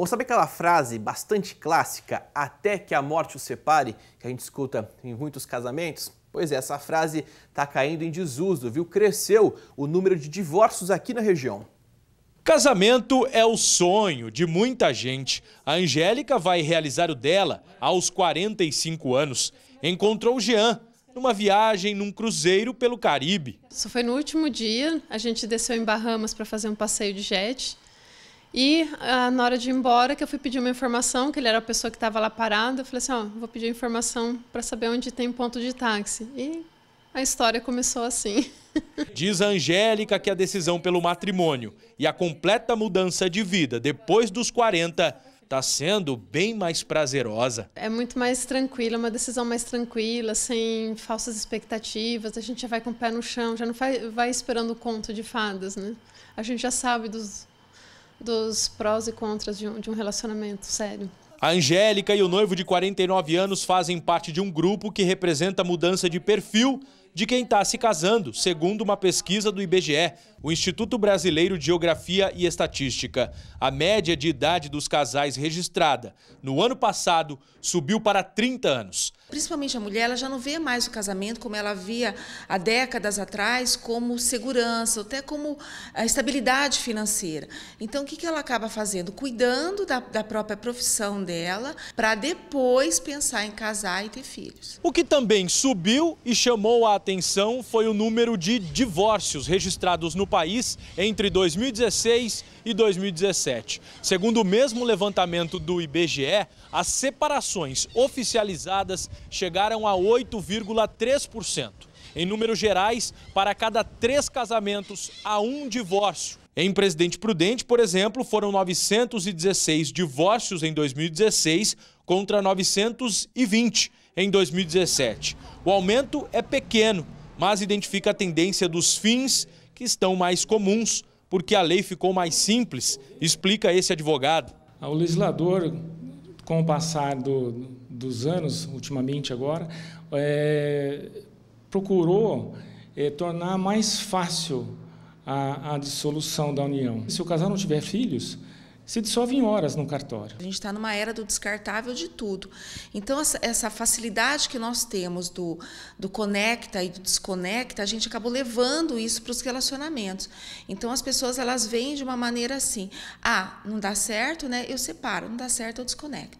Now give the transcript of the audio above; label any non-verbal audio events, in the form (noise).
Ou sabe aquela frase bastante clássica, até que a morte os separe, que a gente escuta em muitos casamentos? Pois é, essa frase está caindo em desuso, viu? Cresceu o número de divórcios aqui na região. Casamento é o sonho de muita gente. A Angélica vai realizar o dela aos 45 anos. Encontrou o Jean numa viagem num cruzeiro pelo Caribe. Isso foi no último dia. A gente desceu em Bahamas para fazer um passeio de jet. E ah, na hora de ir embora, que eu fui pedir uma informação, que ele era a pessoa que estava lá parada, eu falei assim, ó, oh, vou pedir informação para saber onde tem ponto de táxi. E a história começou assim. (laughs) Diz a Angélica que a decisão pelo matrimônio e a completa mudança de vida depois dos 40 está sendo bem mais prazerosa. É muito mais tranquila, uma decisão mais tranquila, sem falsas expectativas. A gente já vai com o pé no chão, já não vai, vai esperando o conto de fadas, né? A gente já sabe dos, dos prós e contras de um, de um relacionamento sério. A Angélica e o noivo de 49 anos fazem parte de um grupo que representa a mudança de perfil de quem está se casando, segundo uma pesquisa do IBGE, o Instituto Brasileiro de Geografia e Estatística. A média de idade dos casais registrada no ano passado subiu para 30 anos principalmente a mulher, ela já não vê mais o casamento como ela via há décadas atrás, como segurança, até como estabilidade financeira. Então, o que, que ela acaba fazendo? Cuidando da, da própria profissão dela, para depois pensar em casar e ter filhos. O que também subiu e chamou a atenção foi o número de divórcios registrados no país entre 2016 e 2017. Segundo o mesmo levantamento do IBGE, as separações oficializadas chegaram a 8,3%. Em números gerais, para cada três casamentos, há um divórcio. Em Presidente Prudente, por exemplo, foram 916 divórcios em 2016 contra 920 em 2017. O aumento é pequeno, mas identifica a tendência dos fins que estão mais comuns, porque a lei ficou mais simples, explica esse advogado. O legislador, com o passar do, dos anos, ultimamente agora, é, procurou é, tornar mais fácil a, a dissolução da união. Se o casal não tiver filhos, se dissolve em horas no cartório. A gente está numa era do descartável de tudo. Então, essa, facilidade que nós temos do, do conecta e do desconecta, a gente acabou levando isso para os relacionamentos. Então, as pessoas elas vêm de uma maneira assim: ah, não dá certo, né? Eu separo, não dá certo, eu desconecto.